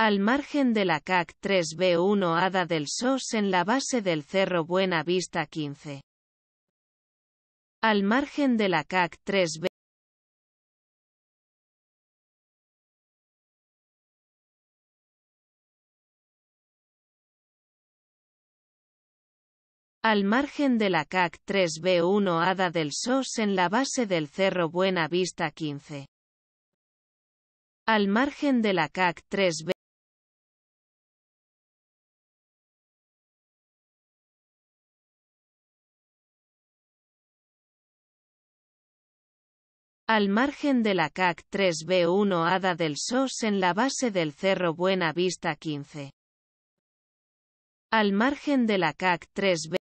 al margen de la CAC 3B1 Hada del SOS en la base del Cerro Buena Vista 15. Al margen de la CAC 3B Al margen de la CAC 3B1 Hada del SOS en la base del Cerro Buena Vista 15. Al margen de la CAC 3B al margen de la CAC 3B1 Hada del SOS en la base del Cerro Buena Vista 15. Al margen de la CAC 3B